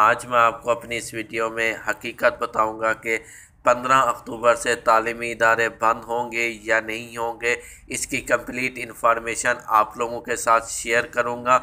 आज मैं आपको अपनी इस वीडियो में हकीकत बताऊंगा कि 15 अक्टूबर से तालीमी इदारे बंद होंगे या नहीं होंगे इसकी कंप्लीट इन्फॉर्मेशन आप लोगों के साथ शेयर करूंगा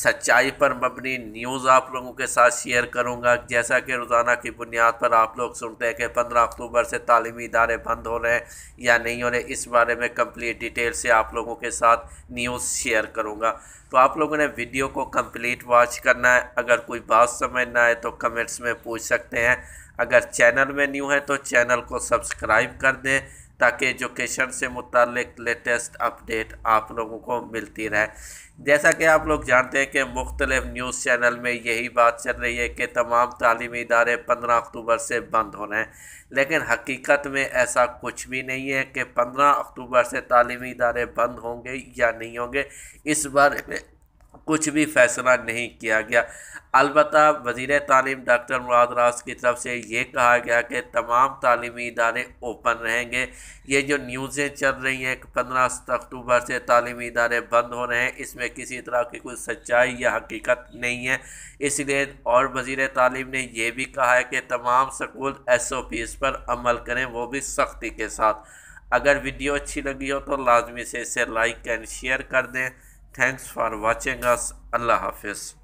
सच्चाई पर मबनी न्यूज़ आप लोगों के साथ शेयर करूंगा जैसा कि रोज़ाना की बुनियाद पर आप लोग सुनते हैं कि पंद्रह अक्टूबर से तालीमी इदारे बंद हो रहे हैं या नहीं हो रहे इस बारे में कंप्लीट डिटेल से आप लोगों के साथ न्यूज़ शेयर करूंगा तो आप लोगों ने वीडियो को कंप्लीट वॉच करना है अगर कोई बात समझ ना आए तो कमेंट्स में पूछ सकते हैं अगर चैनल में न्यू है तो चैनल को सब्सक्राइब कर दें ताकि एजुकेशन से मुतलक लेटेस्ट अपडेट आप लोगों को मिलती रहे जैसा कि आप लोग जानते हैं कि मुख्तलिफ न्यूज़ चैनल में यही बात चल रही है कि तमाम तलीमी इदारे पंद्रह अक्टूबर से बंद हो रहे हैं लेकिन हकीकत में ऐसा कुछ भी नहीं है कि पंद्रह अक्टूबर से तालीमी इदारे बंद होंगे या नहीं होंगे इस बारे में कुछ भी फैसला नहीं किया गया अलबत् वजीर तालीम डॉक्टर मुराद रास की तरफ से ये कहा गया कि तमाम तालीमी इदारे ओपन रहेंगे ये जो न्यूज़ें चल रही हैं पंद्रह अक्टूबर से तालीमी इदारे बंद हो रहे हैं इसमें किसी तरह की कोई सच्चाई या हकीकत नहीं है इसलिए और वजीर तालीम ने यह भी कहा है कि तमाम स्कूल एस ओ पीज़ पर अमल करें वो भी सख्ती के साथ अगर वीडियो अच्छी लगी हो तो लाजमी से इसे लाइक एंड शेयर कर दें Thanks for watching us. Allah Hafiz.